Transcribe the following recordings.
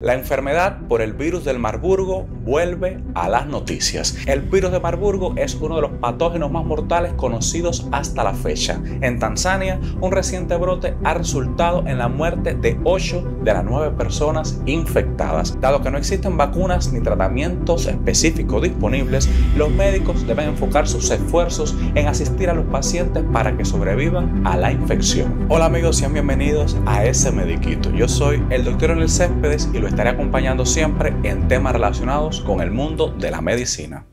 La enfermedad por el virus del Marburgo vuelve a las noticias. El virus de Marburgo es uno de los patógenos más mortales conocidos hasta la fecha. En Tanzania, un reciente brote ha resultado en la muerte de 8 de las 9 personas infectadas. Dado que no existen vacunas ni tratamientos específicos disponibles, los médicos deben enfocar sus esfuerzos en asistir a los pacientes para que sobrevivan a la infección. Hola amigos, sean bienvenidos a ese mediquito. Yo soy el doctor Enel Céspedes y lo estaré acompañando siempre en temas relacionados con el mundo de la medicina.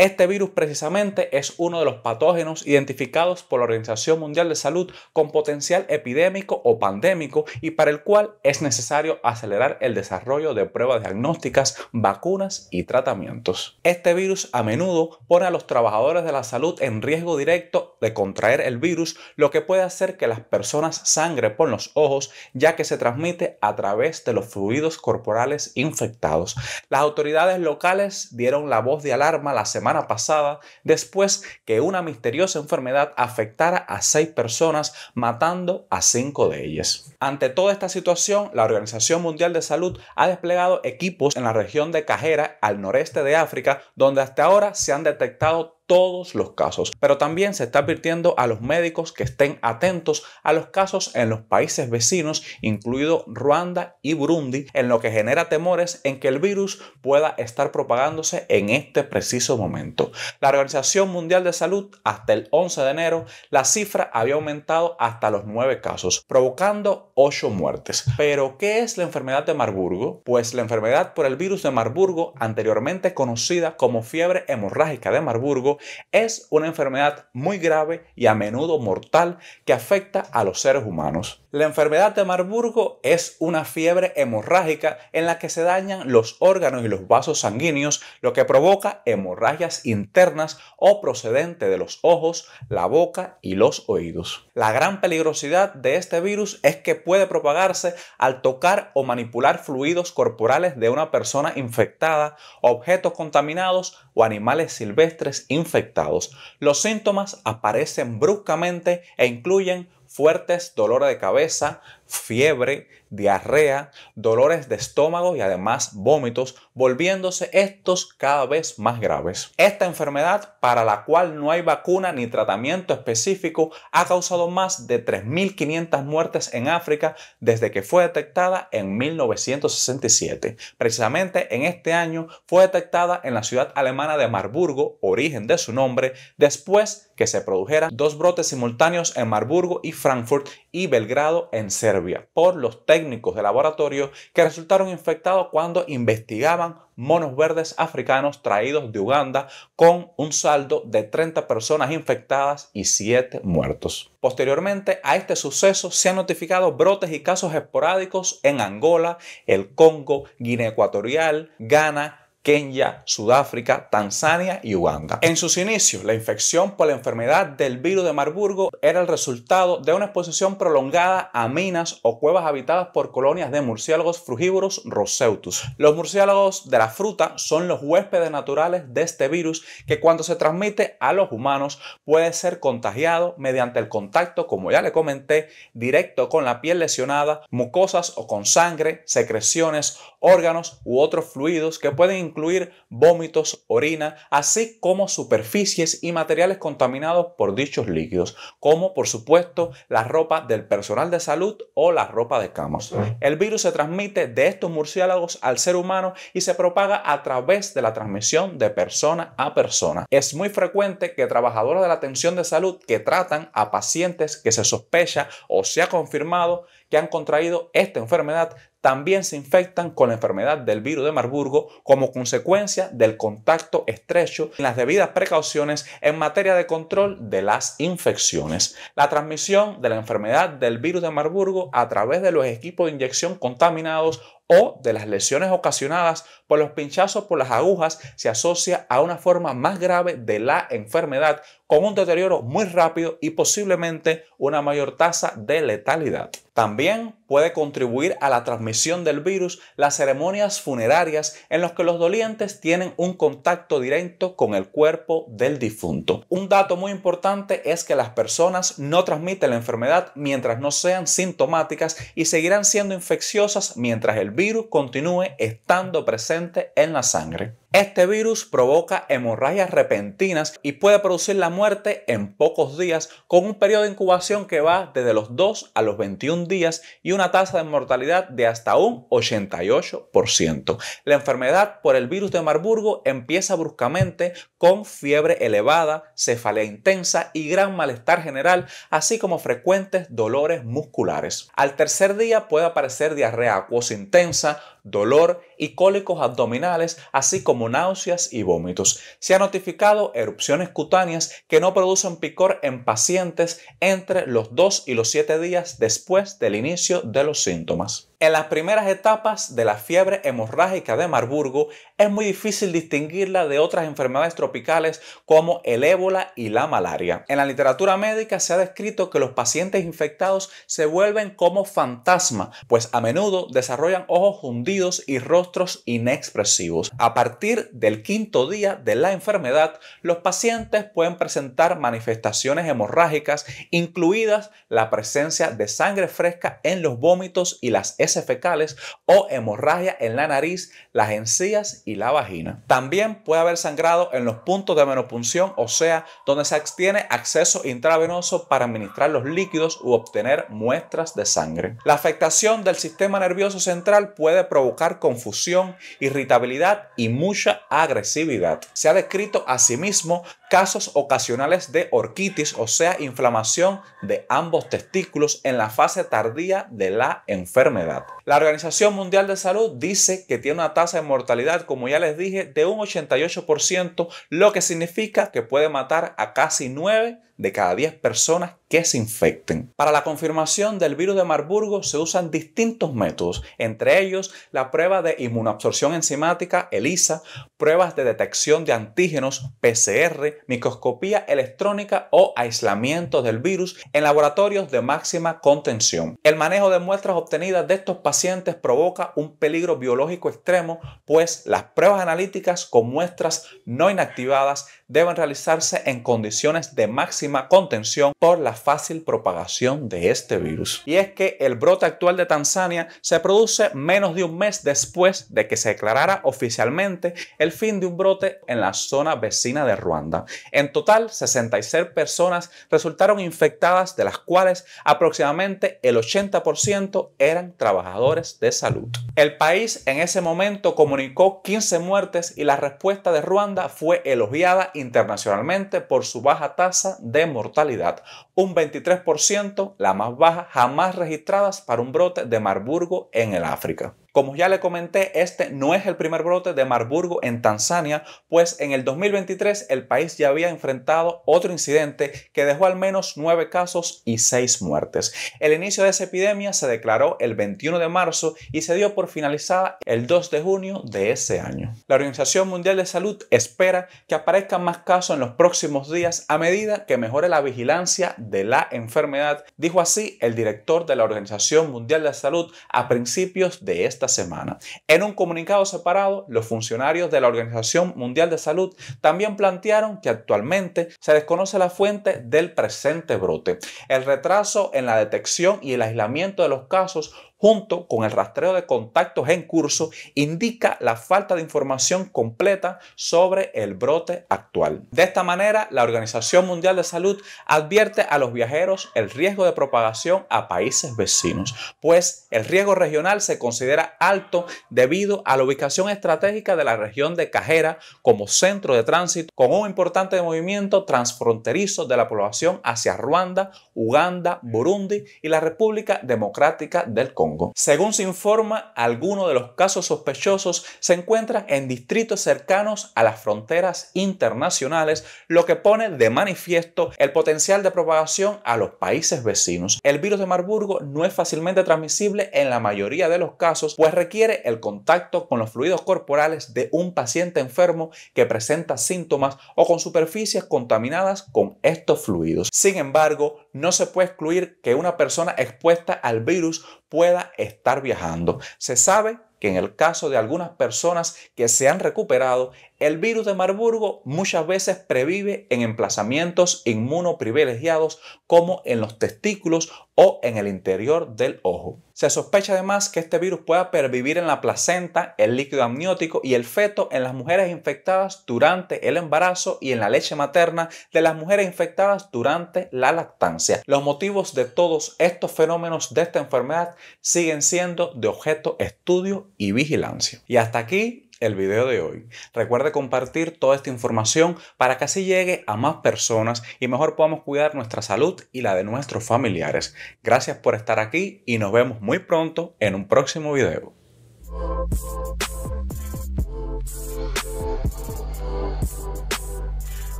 Este virus precisamente es uno de los patógenos identificados por la Organización Mundial de Salud con potencial epidémico o pandémico y para el cual es necesario acelerar el desarrollo de pruebas diagnósticas, vacunas y tratamientos. Este virus a menudo pone a los trabajadores de la salud en riesgo directo de contraer el virus, lo que puede hacer que las personas sangre por los ojos, ya que se transmite a través de los fluidos corporales infectados. Las autoridades locales dieron la voz de alarma la semana pasada después que una misteriosa enfermedad afectara a seis personas, matando a cinco de ellas. Ante toda esta situación, la Organización Mundial de Salud ha desplegado equipos en la región de Cajera, al noreste de África, donde hasta ahora se han detectado todos los casos, pero también se está advirtiendo a los médicos que estén atentos a los casos en los países vecinos, incluido Ruanda y Burundi, en lo que genera temores en que el virus pueda estar propagándose en este preciso momento. La Organización Mundial de Salud, hasta el 11 de enero, la cifra había aumentado hasta los 9 casos, provocando 8 muertes. Pero, ¿qué es la enfermedad de Marburgo? Pues la enfermedad por el virus de Marburgo, anteriormente conocida como fiebre hemorrágica de Marburgo, es una enfermedad muy grave y a menudo mortal que afecta a los seres humanos. La enfermedad de Marburgo es una fiebre hemorrágica en la que se dañan los órganos y los vasos sanguíneos, lo que provoca hemorragias internas o procedente de los ojos, la boca y los oídos. La gran peligrosidad de este virus es que puede propagarse al tocar o manipular fluidos corporales de una persona infectada, objetos contaminados o animales silvestres infectados. Los síntomas aparecen bruscamente e incluyen fuertes dolores de cabeza, fiebre, diarrea, dolores de estómago y además vómitos, volviéndose estos cada vez más graves. Esta enfermedad, para la cual no hay vacuna ni tratamiento específico, ha causado más de 3.500 muertes en África desde que fue detectada en 1967. Precisamente en este año fue detectada en la ciudad alemana de Marburgo, origen de su nombre, después que se produjeran dos brotes simultáneos en Marburgo y Frankfurt y Belgrado en Serbia por los técnicos de laboratorio que resultaron infectados cuando investigaban monos verdes africanos traídos de Uganda con un saldo de 30 personas infectadas y 7 muertos. Posteriormente a este suceso se han notificado brotes y casos esporádicos en Angola, el Congo, Guinea Ecuatorial, Ghana, Kenia, Sudáfrica, Tanzania y Uganda. En sus inicios, la infección por la enfermedad del virus de Marburgo era el resultado de una exposición prolongada a minas o cuevas habitadas por colonias de murciélagos frugívoros Roseutus. Los murciélagos de la fruta son los huéspedes naturales de este virus que cuando se transmite a los humanos puede ser contagiado mediante el contacto, como ya le comenté, directo con la piel lesionada, mucosas o con sangre, secreciones, órganos u otros fluidos que pueden incluir vómitos, orina, así como superficies y materiales contaminados por dichos líquidos, como por supuesto la ropa del personal de salud o la ropa de camas. El virus se transmite de estos murciélagos al ser humano y se propaga a través de la transmisión de persona a persona. Es muy frecuente que trabajadores de la atención de salud que tratan a pacientes que se sospecha o se ha confirmado que han contraído esta enfermedad también se infectan con la enfermedad del virus de Marburgo como consecuencia del contacto estrecho y las debidas precauciones en materia de control de las infecciones. La transmisión de la enfermedad del virus de Marburgo a través de los equipos de inyección contaminados o de las lesiones ocasionadas por los pinchazos por las agujas se asocia a una forma más grave de la enfermedad con un deterioro muy rápido y posiblemente una mayor tasa de letalidad. También puede contribuir a la transmisión del virus las ceremonias funerarias en las que los dolientes tienen un contacto directo con el cuerpo del difunto. Un dato muy importante es que las personas no transmiten la enfermedad mientras no sean sintomáticas y seguirán siendo infecciosas mientras el virus continúe estando presente en la sangre. Este virus provoca hemorragias repentinas y puede producir la muerte en pocos días con un periodo de incubación que va desde los 2 a los 21 días y una tasa de mortalidad de hasta un 88%. La enfermedad por el virus de Marburgo empieza bruscamente con fiebre elevada, cefalea intensa y gran malestar general, así como frecuentes dolores musculares. Al tercer día puede aparecer diarrea acuosa intensa, dolor y cólicos abdominales, así como náuseas y vómitos. Se han notificado erupciones cutáneas que no producen picor en pacientes entre los 2 y los 7 días después del inicio de los síntomas. En las primeras etapas de la fiebre hemorrágica de Marburgo es muy difícil distinguirla de otras enfermedades tropicales como el ébola y la malaria. En la literatura médica se ha descrito que los pacientes infectados se vuelven como fantasmas, pues a menudo desarrollan ojos hundidos y rostros inexpresivos. A partir del quinto día de la enfermedad, los pacientes pueden presentar manifestaciones hemorrágicas, incluidas la presencia de sangre fresca en los vómitos y las fecales o hemorragia en la nariz, las encías y la vagina. También puede haber sangrado en los puntos de menopunción, o sea, donde se tiene acceso intravenoso para administrar los líquidos u obtener muestras de sangre. La afectación del sistema nervioso central puede provocar confusión, irritabilidad y mucha agresividad. Se ha descrito asimismo casos ocasionales de orquitis, o sea, inflamación de ambos testículos en la fase tardía de la enfermedad. La Organización Mundial de Salud dice que tiene una tasa de mortalidad, como ya les dije, de un 88%, lo que significa que puede matar a casi 9 de cada 10 personas que se infecten. Para la confirmación del virus de Marburgo se usan distintos métodos, entre ellos la prueba de inmunoabsorción enzimática ELISA, pruebas de detección de antígenos PCR, microscopía electrónica o aislamiento del virus en laboratorios de máxima contención. El manejo de muestras obtenidas de estos pacientes provoca un peligro biológico extremo, pues las pruebas analíticas con muestras no inactivadas deben realizarse en condiciones de máxima contención por la fácil propagación de este virus. Y es que el brote actual de Tanzania se produce menos de un mes después de que se declarara oficialmente el fin de un brote en la zona vecina de Ruanda. En total, 66 personas resultaron infectadas, de las cuales aproximadamente el 80% eran trabajadores de salud. El país en ese momento comunicó 15 muertes y la respuesta de Ruanda fue elogiada internacionalmente por su baja tasa de mortalidad, un 23%, la más baja jamás registradas para un brote de Marburgo en el África. Como ya le comenté, este no es el primer brote de Marburgo en Tanzania, pues en el 2023 el país ya había enfrentado otro incidente que dejó al menos 9 casos y 6 muertes. El inicio de esa epidemia se declaró el 21 de marzo y se dio por finalizada el 2 de junio de ese año. La Organización Mundial de Salud espera que aparezcan más casos en los próximos días a medida que mejore la vigilancia de la enfermedad, dijo así el director de la Organización Mundial de la Salud a principios de esta semana. En un comunicado separado, los funcionarios de la Organización Mundial de Salud también plantearon que actualmente se desconoce la fuente del presente brote. El retraso en la detección y el aislamiento de los casos junto con el rastreo de contactos en curso, indica la falta de información completa sobre el brote actual. De esta manera, la Organización Mundial de Salud advierte a los viajeros el riesgo de propagación a países vecinos, pues el riesgo regional se considera alto debido a la ubicación estratégica de la región de Cajera como centro de tránsito con un importante movimiento transfronterizo de la población hacia Ruanda, Uganda, Burundi y la República Democrática del Congo. Según se informa, algunos de los casos sospechosos se encuentran en distritos cercanos a las fronteras internacionales, lo que pone de manifiesto el potencial de propagación a los países vecinos. El virus de Marburgo no es fácilmente transmisible en la mayoría de los casos, pues requiere el contacto con los fluidos corporales de un paciente enfermo que presenta síntomas o con superficies contaminadas con estos fluidos. Sin embargo, no se puede excluir que una persona expuesta al virus pueda estar viajando. Se sabe que en el caso de algunas personas que se han recuperado, el virus de Marburgo muchas veces previve en emplazamientos inmunoprivilegiados como en los testículos o en el interior del ojo. Se sospecha además que este virus pueda pervivir en la placenta, el líquido amniótico y el feto en las mujeres infectadas durante el embarazo y en la leche materna de las mujeres infectadas durante la lactancia. Los motivos de todos estos fenómenos de esta enfermedad siguen siendo de objeto estudio y vigilancia. Y hasta aquí el video de hoy. Recuerde compartir toda esta información para que así llegue a más personas y mejor podamos cuidar nuestra salud y la de nuestros familiares. Gracias por estar aquí y nos vemos muy pronto en un próximo video.